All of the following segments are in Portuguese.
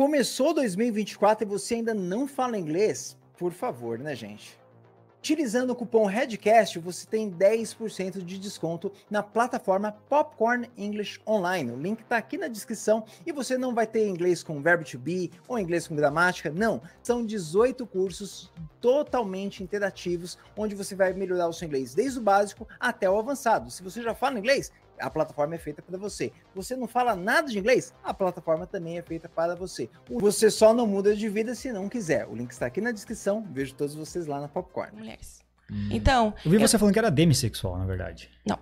Começou 2024 e você ainda não fala inglês? Por favor, né, gente? Utilizando o cupom REDCAST, você tem 10% de desconto na plataforma Popcorn English Online. O link está aqui na descrição e você não vai ter inglês com verbo to be ou inglês com gramática, não. São 18 cursos totalmente interativos, onde você vai melhorar o seu inglês desde o básico até o avançado. Se você já fala inglês, a plataforma é feita para você. Você não fala nada de inglês? A plataforma também é feita para você. Você só não muda de vida se não quiser. O link está aqui na descrição. Vejo todos vocês lá na Popcorn. Mulheres. Hum. Então. Eu vi eu... você falando que era demissexual, na verdade. Não.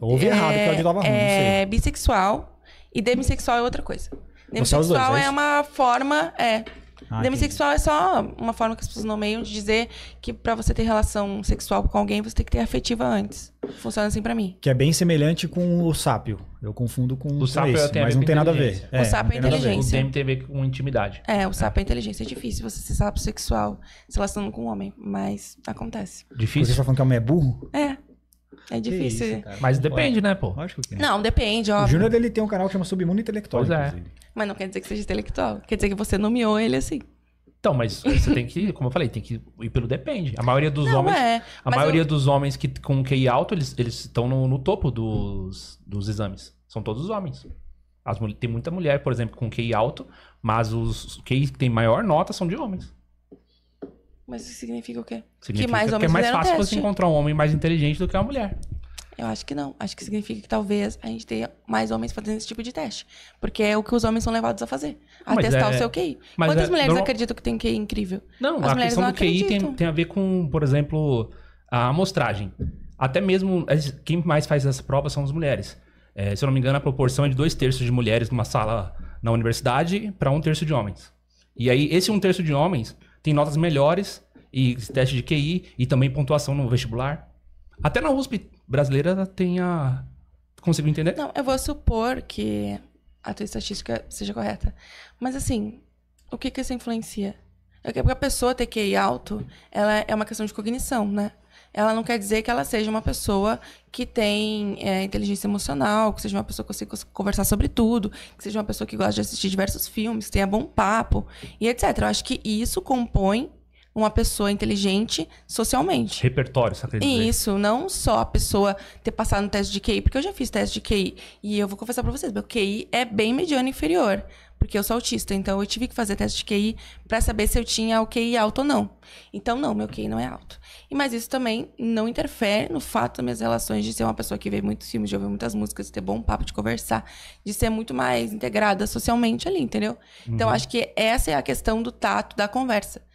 Ouvi é... errado, porque eu tava ruim, É, é bissexual e demissexual é outra coisa. É demissexual é, dois, é, é uma forma. É, ah, Demissexual é só uma forma que as pessoas nomeiam de dizer que para você ter relação sexual com alguém, você tem que ter afetiva antes. Funciona assim para mim. Que é bem semelhante com o sápio. Eu confundo com o sápio, esse, mas não tem nada a ver. É, o sapo é inteligência. O DM tem a ver com intimidade. É, o sapo é, é inteligência. É difícil você ser sapo sexual se relacionando com um homem, mas acontece. Difícil? Você tá falando que o é homem é burro? É. É difícil. Isso, Mas depende, né, pô? Lógico que é. Não, depende, ó. O Júnior dele tem um canal que chama Submundo Intelectual. Pois é. Inclusive. Mas não quer dizer que seja intelectual. Quer dizer que você nomeou ele assim. Então, mas você tem que, como eu falei, tem que ir pelo depende. A maioria dos não, homens, é, a maioria eu... dos homens que com QI alto, eles, eles estão no, no topo dos, dos exames. São todos homens. As, tem muita mulher, por exemplo, com QI alto, mas os QI que tem maior nota são de homens. Mas isso significa o quê? Significa que mais, que é mais fácil teste. você encontrar um homem mais inteligente do que uma mulher. Eu acho que não. Acho que significa que talvez a gente tenha mais homens fazendo esse tipo de teste. Porque é o que os homens são levados a fazer. A mas testar é... o seu QI. Mas Quantas é... mulheres acreditam que tem QI incrível? Não, As a questão não do QI tem, tem, a ver com, por exemplo, a amostragem. Até mesmo é, quem mais faz essa prova são as mulheres. É, se eu não me engano, a proporção é de dois terços de mulheres numa sala na universidade para um terço de homens. E aí, esse um terço de homens tem notas melhores e teste de QI e também pontuação no vestibular. Até na USP brasileira tem a. Conseguiu entender? Não, eu vou supor que a tua estatística seja correta. Mas assim, o que que isso influencia? É que a pessoa ter QI alto, ela é uma questão de cognição, né? ela não quer dizer que ela seja uma pessoa que tem é, inteligência emocional, que seja uma pessoa que consiga conversar sobre tudo, que seja uma pessoa que gosta de assistir diversos filmes, que tenha bom papo e etc. Eu acho que isso compõe uma pessoa inteligente socialmente. Repertório, você acredita? Isso, não só a pessoa ter passado no teste de QI, porque eu já fiz teste de QI e eu vou confessar para vocês, meu QI é bem mediano inferior, porque eu sou autista, então eu tive que fazer teste de QI para saber se eu tinha o QI alto ou não. Então não, meu QI não é alto. E mas isso também não interfere no fato das minhas relações de ser uma pessoa que vê muitos filmes, de ouvir muitas músicas, de ter bom papo, de conversar, de ser muito mais integrada socialmente ali, entendeu? Então, uhum. Então acho que essa é a questão do tato da conversa